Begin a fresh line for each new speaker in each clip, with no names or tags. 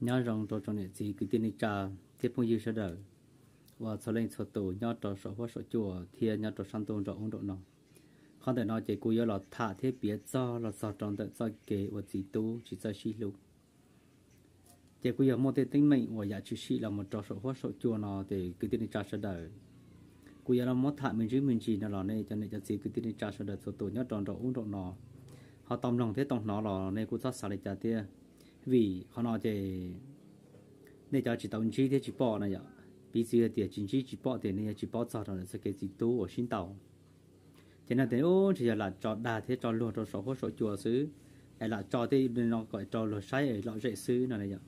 nhớ rằng tôi trong những gì cứ tin cha tiếp phong yêu sẽ đợi và sau lên sau tổ nhớ trò sổ hoa sổ chùa thì nhớ trò sang tôn trò ông độ nọ không thể nói chỉ cú yêu là thả thế biết do là do trong tận do kế và chỉ tu chỉ do suy lục chỉ cú yêu một tên tính mệnh và giả chỉ sĩ là một trò sổ hoa sổ chùa nọ thì cứ tin cha sẽ đợi cú yêu là một thả mình chứ mình chỉ nó là này cho nên cho gì cứ tin cha sẽ đợi số tổ nhớ tròn trò ông độ nọ họ tâm lòng thế tổng nó là này cú thoát xả lại cha tia vì họ nói thì nên cho chỉ đồng chí thì chỉ bỏ này ạ bây giờ thì chính chỉ chỉ bỏ thì nên chỉ bỏ sao rồi sẽ cái gì tu ở xin tàu thế nên thế ô chỉ là cho đa thế cho luôn cho số hỗ số chùa xứ hay là cho thì nó gọi cho luật sai ở lọ dễ xứ này này ạ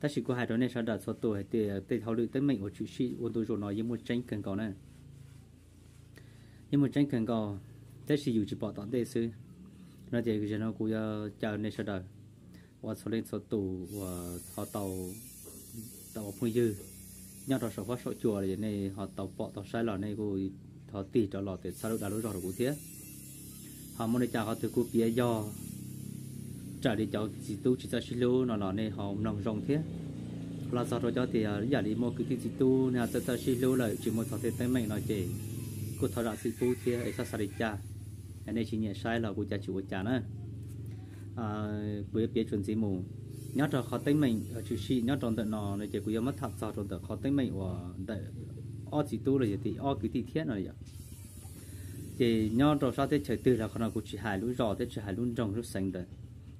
ta chỉ có hai đó nên sao đặt số tuổi thì ờ, thì thảo luận tới mệnh của chữ sĩ ôn tôi rồi nói với một tranh cần cầu này nhưng một tranh cần cầu ta chỉ dùng chỉ bỏ tọn tê xứ nó thì cái nó cũng ờ, chờ nên sao đời và số lên số tù và họ tàu tàu phun dư nhau đó sợ phát sợ chùa thì này họ tàu bọ tàu sai lò này cô họ tỉ cho lò tiền sao đã lối rồi của thế họ muốn đi chào họ từ cô bia do trả đi cháu chỉ tu chỉ ra xin lô nó là này họ nồng rồng thế là sao rồi cho thì à, giả đi mua cái cái chỉ tu nè ta ta xin lô lại chỉ một thọ thế tay mình nói chỉ cô thọ đạo sư tu thế ấy sao sao đi cha anh ấy chỉ nhận sai là cô cha chủ của cha nữa Ờ, quý biết chuẩn gì mù nhớ cho khó tính mình ở ờ, chú sĩ nhớ trong tận nọ này chỉ quý mất thật sao trong tận khó tính mình và đại o chỉ tu là gì thì o cứ thì thiết rồi vậy thì nhớ cho sao thế trời từ là khó nào cũng chỉ hài lũ rõ thế chỉ hài luôn rồng rất xanh đời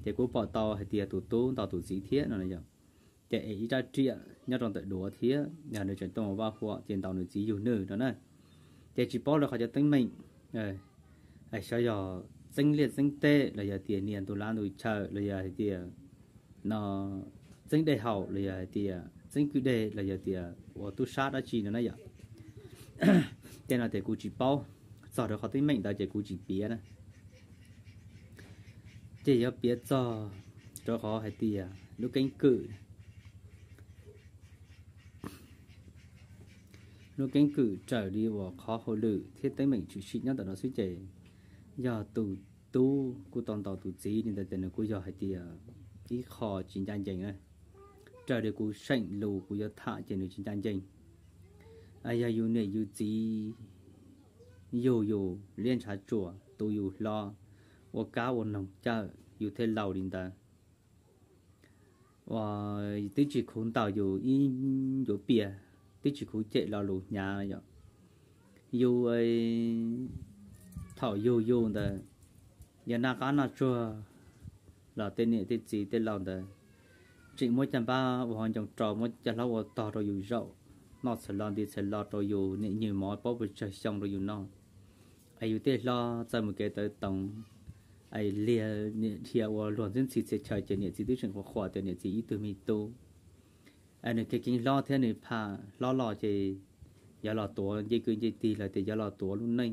thì cũng bỏ tàu hay tiền tụ tu tàu tụ gì thiết rồi vậy thì ấy ra triệt nhớ trong tận đùa thiết nhà được chuyển tông vào hoa tiền tàu được gì nhiều nữ đó này thì chỉ bỏ là khó cho tính mình ờ ấy sao giờ danh liệt danh tệ là giờ tiền niên tôi lan nuôi chờ là giờ tiền nó danh đại hậu là giờ tiền danh cử đề là giờ tiền của tôi sát đã chỉ nó này vậy tiền là tiền cú chỉ bao giờ đó họ tính mệnh tại tiền cú chỉ bía này chỉ có bía cho cho họ hay tiền lúc cánh cử lúc cánh cử trở đi vào khó hồi lử thiết tới mệnh chủ sĩ nhất là nó suy chế giờ tụ tu của toàn tàu tụ trí nên là tại là của giờ hay thì cái khó chiến tranh trình này trở được của sảnh lù của giờ thả trên được chiến tranh trình ai giờ yêu này yêu trí yêu yêu liên trả chùa tu yêu lo và cá và nông cha yêu thế lâu đến ta và tới chỉ khốn tàu yêu in yêu bia tới chỉ khốn chạy lo lù nhà rồi yêu ấy thảo yêu yêu đó nhà na cá na chua là tên này tên gì tên lòng đó chỉ mỗi chân ba hoàn trọng trò mỗi chân lâu to rồi yêu rậu nó sẽ lo đi sẽ lo rồi yêu những như mọi bó bự chơi xong rồi yêu nó ai yêu tên lo ra một cái tới tổng ai lia nị thia và luôn dân chỉ sẽ chơi chơi nị chỉ tiêu chuẩn của khoa tên nị chỉ ít từ mi tu anh ấy cái kinh lo thế nị pa lo lo chơi giờ lo tuổi dây cứ dây tì là thì giờ lo tuổi luôn nênh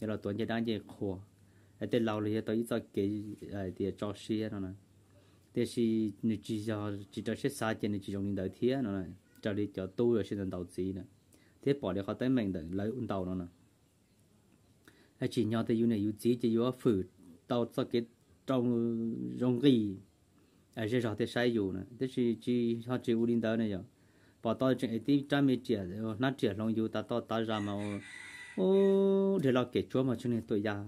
giờ là tuần giờ đang giờ khổ để lâu rồi tôi cho cái để cho xe nó này để chỉ như chỉ cho chỉ cho xe xa chỉ như chỉ dùng đầu thế nó này cho đi cho tu rồi xin đầu gì nữa thế bỏ đi họ tới mình để lấy un đầu nó này hay chỉ nhau thì u này u chỉ chỉ u phử tàu cho cái trong rong gì à giờ rồi thì sai u nữa thế chỉ chỉ họ chỉ u linh đầu này rồi bỏ tao chỉ đi trăm mét chỉ nó chỉ long u ta tao ta ra mà ô để lo kể chúa mà cho nên tôi già,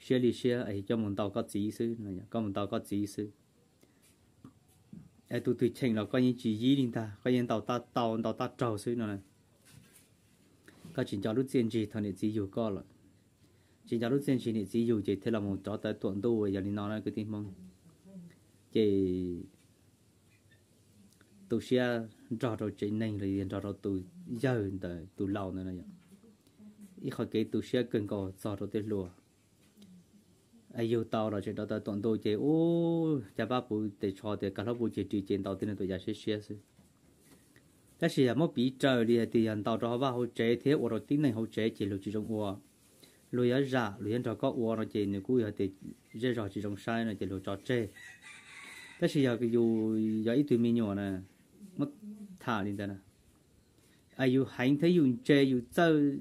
xe đi xe ấy cho mình tàu có chỉ sư này có mình tàu có chỉ sư ấy tụi tụi chèn là có những chỉ gì đi ta có những tàu ta tàu tàu ta trầu sư này các chuyện cho lúc tiền gì thằng này chỉ dù có rồi chỉ cho lúc tiền gì này chỉ dù chỉ thế là một chỗ tới tuần tu rồi giờ đi nói nói cái tiếng mông. chỉ tôi xe trò trò chỉ nên rồi trò rồi tụi giờ tôi lâu nữa này ít khỏi cái tu sửa cần có sao rồi tới lùa ai yêu tao rồi chuyện đó tao toàn đôi chơi ô cha ba bù để cho để cả lớp bù chơi chơi chuyện tao tin là tôi giải sẽ sửa sự thế thì là mỗi bị trời đi thì anh tao cho ba hỗ trợ thế ô rồi tin này hỗ trợ chỉ lưu chỉ trong ô lưu ý ra lưu ý cho có ô rồi chỉ nếu cuối thì dễ rồi chỉ trong sai này chỉ lưu cho chơi thế thì là cái dù giờ ít tuổi mi nhỏ này, mất thả lên ra nè ai yêu hành thấy yêu chơi yêu chơi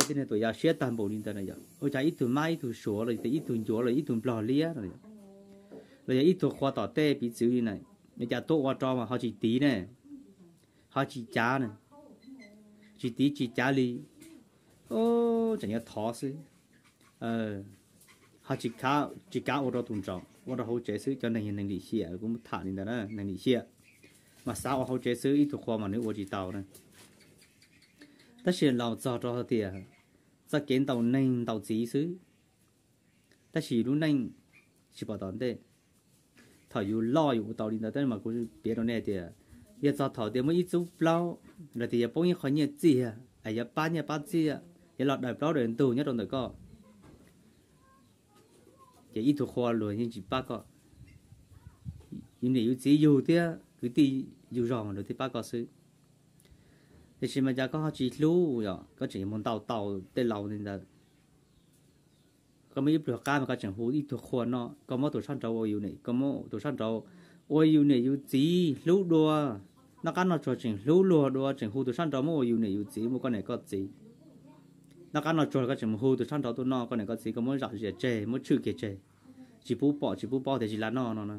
thế này tuổi giờ xe tan bộ linh tên này ôi trái ít tuần mai tuần số rồi ít tuần gió rồi ít tuổi bò lia rồi rồi giờ ít tuổi khoa tỏ tê bị chữ này người cha tốt qua cho mà họ chỉ tí này họ chỉ chá này chỉ tí chỉ chá li ô chẳng nhớ thọ sư ờ họ chỉ cá chỉ cá ô đó tụng trọng ô đó hỗ trợ sư cho nên hiện năng lý xe cũng thả lên này, năng lý xe mà sao hỗ trợ sư ít tuần khoa mà nếu ô chỉ tàu này 但是老早早的，在见到人到几岁，但是路人是不当的，他有老有道理的，但是嘛，估计别到那的，也早头的么一走不老，那的也帮人好日子，哎呀，八年八子，也老代表人多，你懂得个，也一头花轮人几八个，因为有自由的，佮啲有让的，啲八个岁。thì chỉ mà giờ có chỉ lưu rồi có chỉ muốn tàu tàu để lâu nên là có mấy ít được mà có chẳng hú ít được nó có mỗi tuổi sản trâu ôi yêu này có mỗi tuổi sản trâu ôi yêu này yêu lưu đùa nó cá nó cho lưu lùa đùa chẳng hú tuổi sản trâu mỗi yêu này yêu gì một này có gì nó cá nó cho có chẳng hú tuổi sản trâu tụi nó con này có gì có mỗi rạo gì chê mỗi chữ kia chê chỉ bú bỏ chỉ bú bỏ thì chỉ là nó nó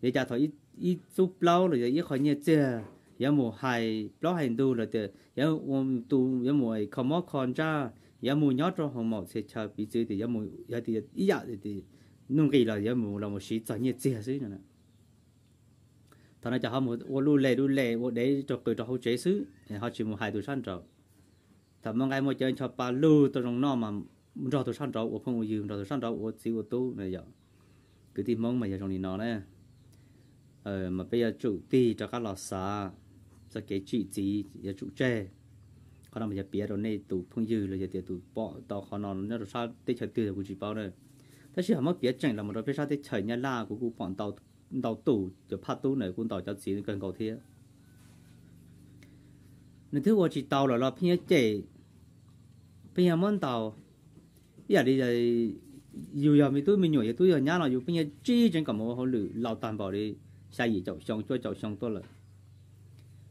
để cho thôi ít ít giúp lâu rồi ít khỏi nhẹ chưa 有冇係 block 係度嚟嘅，有我度有冇係 come on contra，有冇有咗項目設查比最啲有冇有啲一日啲弄幾耐有冇啦冇時真嘢知係先㗎啦。thằng này cho họ một ô lu lê lu để cho cười cho họ chế xứ họ chỉ một hai tuổi san trầu thằng mong ai một chơi cho ba lu tôi trong nó mà cho tuổi san trầu ô phong ô dương cho tuổi san trầu ô chỉ ô tu này giờ cứ tìm mong mà giờ trong này nó này ờ mà bây giờ chủ ti cho các lò xà sẽ cái chị gì giờ trụ tre, khó nào mà giờ bia rồi này tụ phong dư rồi giờ tiệt tụ bỏ tao khó nào nó rồi sao tết chơi từ của chị bao nữa thế chứ không bia chẳng là một đôi phía sao tết chơi nhà la của cụ bọn tàu tàu tủ giờ phát tủ này cũng tàu cho chị cần cầu thế nên thứ của chị tàu là lo phía trẻ phía món tàu giờ đi giờ dù giờ mình tôi mình nhồi giờ tôi giờ nhà là dù phía chỉ chẳng cả một hồ lử lao tàn bỏ đi sai gì chậu xong cho chậu xong tôi là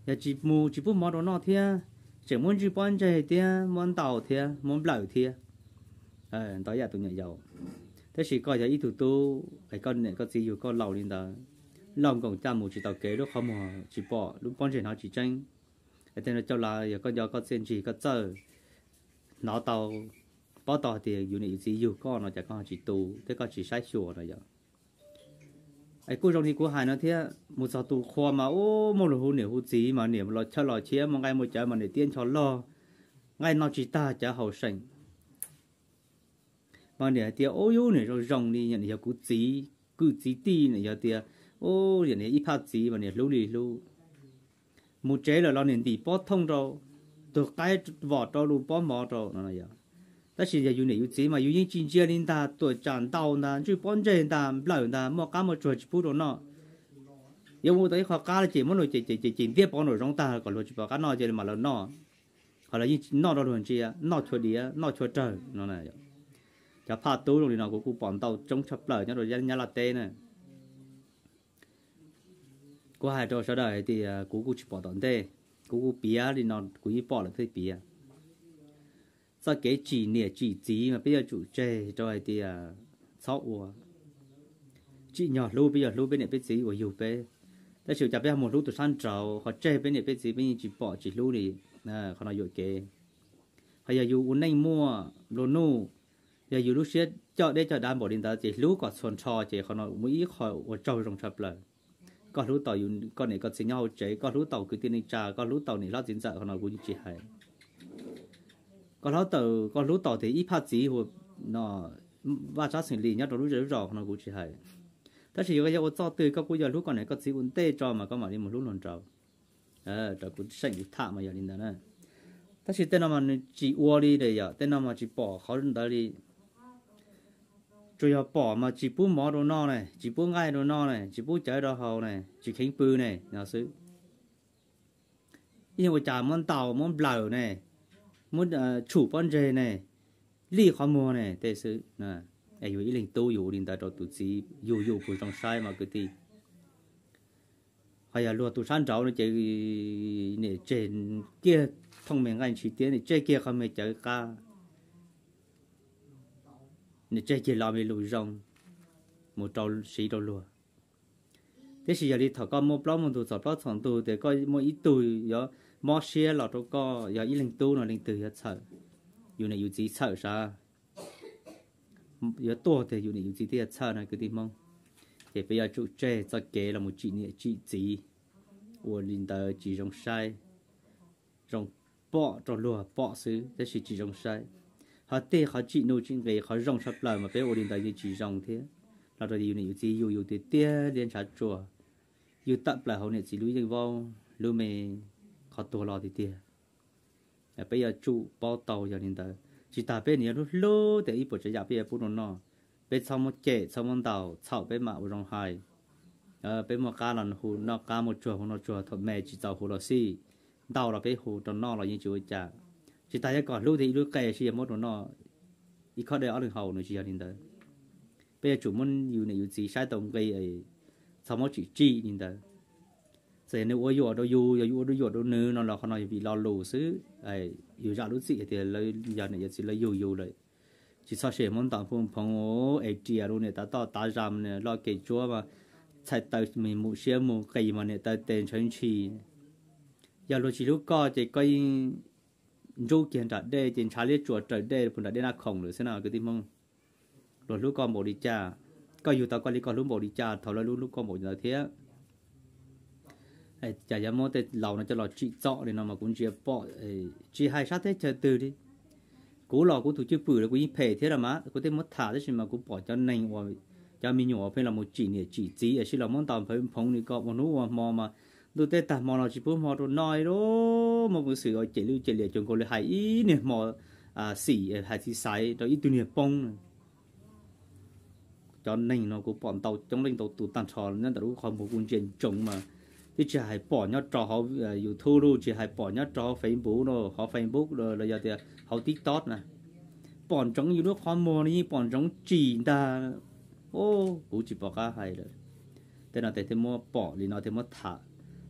giờ chỉ mù chỉ bút món đó nọ thia chỉ muốn chỉ quan chơi thia muốn tàu thia muốn lẩu thia ờ đó giờ tôi nhảy giàu thế chỉ coi giờ ít tụi tu cái con này có gì dù con lẩu lên đó lòng còn cha mù chỉ tàu kế lúc không mà chỉ bỏ lúc quan chơi nó chỉ tranh cái tên nó cho là giờ con giờ con xin chỉ có chờ nó tàu bỏ tàu thì dù này gì dù con nó chả con chỉ tu thế con chỉ sai chùa rồi giờ ai cô trong thì cô hai nó thế một giờ tù kho mà ô một lỗ nửa hôn gì mà niệm lo cho lo chia mà ngay một trái mà để tiên cho lo ngay nó chỉ ta chả hậu sành mà nè tia ô yếu nè rồi rồng đi nhận nhiều cú gì cú gì ti nè giờ tia ô nhận nhiều ít phát gì mà nè lú lì lú một trái là lo nền đi bó thông rồi được cái vỏ cho lú bó mỏ rồi nó là vậy 但是也有你有钱嘛，有人经济领导多赚到呢，就帮助呢，老呢，莫干么做起不着呢。有我对话家了，节目了，节节节节别帮了，让大个了就把干那节嘛了那，好了，因那到轮子啊，那缺地啊，那缺这那呢，就怕多了呢，我我帮到中吃不了，那 rồi 人家拉低呢。có hai trò sau đây thì cú cú chỉ bỏ tận thế cú cú bia thì nó cú như bỏ là thế bia sao kể chỉ nè chỉ gì mà bây giờ chủ chơi rồi thì à sáu ủa chị nhỏ lưu bây giờ lưu bên này biết gì của dù bé ta chịu chặt bây giờ một lưu từ sáng trầu họ chơi bên này biết gì bên chỉ bỏ chỉ lưu thì à họ nói dội kề họ giờ dù uống anh mua lô nu giờ dù lúc xếp cho để cho đan bỏ điện ta chỉ lưu còn xuân trò chỉ họ nói mũi khỏi ở trâu trong chập lời có lũ tàu con này có xin nhau chế có lũ tàu cứ tin cha có lũ tàu này lót dính sợ họ nói cũng chỉ hay có lão tử có lú tỏ thì ít phát gì hoặc nó và cho xử lý nhất đó lú rất rõ nó cũng chỉ hay ta chỉ có cái cho từ các cô giờ lú còn này có gì ổn tê cho mà có mà đi một lú lần trâu ờ trâu cũng sành như thả mà giờ đi nữa ta chỉ tên mà chỉ uo đi để giờ tên mà chỉ bỏ khó lên đó đi chủ yếu bỏ mà chỉ bút mỏ đồ no này chỉ bút ngay đồ no này chỉ bút chở đồ hầu này chỉ khánh bư này nhà sư nhưng mà chả món tàu món bầu này muốn ờ, chủ bọn dê này lì khó mua này tê sự nè ai yêu ý linh tu yêu linh ta cho tụi chị yêu yêu của trong sai mà cứ thì hay là luôn tụi san cháu nó chơi này chơi kia thông minh anh chỉ tiếng này chơi kia không mày chơi ca này chơi kia làm mày lùi rong một trâu sĩ trâu lùa thế thì giờ đi thọ con một plong một tụ sọt plong sòng tụ để coi một ít tụ đó mò xe lọ đâu có giờ ít linh tu nó linh tử giờ sợ dù này dù gì sợ sao giờ to thì dù này dù gì thì sợ này cứ đi mong thì bây giờ chủ trẻ cho kế là một chị nhẹ chị gì của linh tử chỉ rong sai rong bỏ trong lùa bỏ xứ thế chỉ chỉ rong sai họ tê họ chị nuôi chuyện về họ rong sắp lời mà bé ô linh tử như chỉ rong thế là rồi dù này dù gì dù dù thì tê liên sát chùa dù tập là hậu này chỉ lúi dây vong lúi mè ขาตัวรอที่เดียวไปยาจูเป่าเต่าอย่างนี้เด้อจิตาเป็นเนี่ยรู้รู้แต่อีปุ่นจะอยากไปปุ่นน้อเป็นสมุทรเจสมุทรเต่าชาวเป็นมาอุรังไฮเออเป็นมาการันหูนอกการมุจัวงูนอกจัวทบแม่จิตเจ้าหูเราซีเตาเราไปหูตอนนอกเรายังจูจ่าจิตตาจะก่อนรู้ที่รู้แก่ชีวิตมดน้ออีข้อเดีย้อ่านเขาหนูชีวิตนี้เด้อไปยาจู่มันอยู่ในอยู่สีใช้ตรงไปไอ้สมุทรจีนี้เด้อ sẽ nếu ôi dùa đôi dù dù đôi dùa đôi nữ nó là con nói vì lo lù xứ ấy dù ra lúc gì thì lấy giờ này giờ chỉ lấy dù dù rồi, chỉ sao sẽ muốn tạm phong phong ô ấy chia luôn này ta to ta ram này lo kể chúa mà chạy tới mình mũ xe mũ cây mà này tới tiền chân chi giờ lúc chỉ lúc có thì coi rú kiện trả đây tiền trả lấy chuột trả đây phụ nữ đến là khổng rồi thế nào cái gì mong rồi lúc con bộ đi cha coi dù tao coi đi con lúc bộ đi cha thầu lại lúc lúc con bộ như thế ai chả giờ mỗi tết lẩu nó cho lò chị dọ thì nó mà cũng chia bỏ chị hai sát thế từ đi cú lò cú thủ chưa bự là cú in thế là má cú tết mất thả thế mà cú bỏ cho nành cho mình nhỏ phải là một chỉ nè chỉ tí ở là món tàu phải phong à, này có một nút mà mà tôi tết tạt mò nó chỉ bút mò rồi nói đó mà một sự ở chỉ lưu chỉ liệt chúng cô lại hay nè mò xỉ hay thì sai đó ít tu nè bông cho nên nó cũng bọn tàu trong linh tàu tụ tàn tròn nên là cũng không có quân chuyện chống mà thì chỉ hay bỏ nhớ trò họ ờ, youtube luôn chỉ hay bỏ nhớ trò facebook nó họ facebook rồi là giờ thì ờ, họ tiktok nè bỏ chúng như lúc họ mua này bỏ chúng chỉ ta ô cũng chỉ bỏ cả hai rồi thế nào thì thêm mua bỏ thì nó thêm mua thả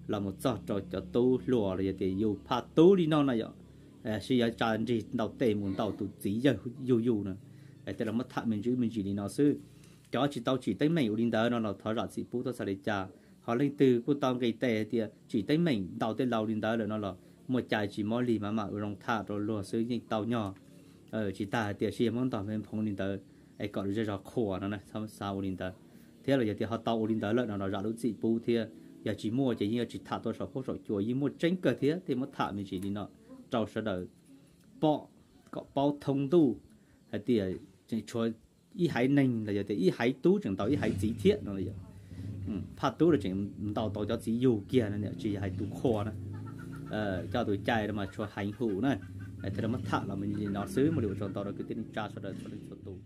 là một trò trò cho tu lùa rồi giờ thì yêu phá tu đi nó này vậy ờ, suy ra tràn thì đầu tiên muốn đầu tụ chỉ giờ yêu yêu nữa thế là mất thả mình chứ mình chỉ đi nó sư cho chỉ tao chỉ tới mày đi tới nó là thở ra sĩ bút tao sẽ để cha họ lên từ cô tao cái tệ thì chỉ thấy mình đầu tới lâu đến đó là nó là một trái chỉ mò lì mà mà ở trong thả rồi lùa xứ những tàu nhỏ ở ờ, chỉ ta thì chỉ mong tao mình phong đến đó ai gọi là rõ khổ nó này xong sao đến đó thế là giờ thì họ tàu đến đó là nó rõ lúc gì bù thì giờ chỉ mua chỉ như chỉ thả tôi sợ khổ sợ chùa như mua tránh cái thế thì mất thả mình chỉ đi nó trâu sợ đời bỏ có bao thông tu thì chỉ ờ, cho ý hải ninh là giờ thì ý hải tú chẳng tao ý hải chỉ thiết nó là giờ 嗯，拍到了整唔到到咗只右肩呢，只係都 khó 呢，誒，叫到債啦嘛，出行好呢，誒，佢哋乜塔啦，咪然後所以冇理由做到啦，佢哋揸出嚟出嚟做到。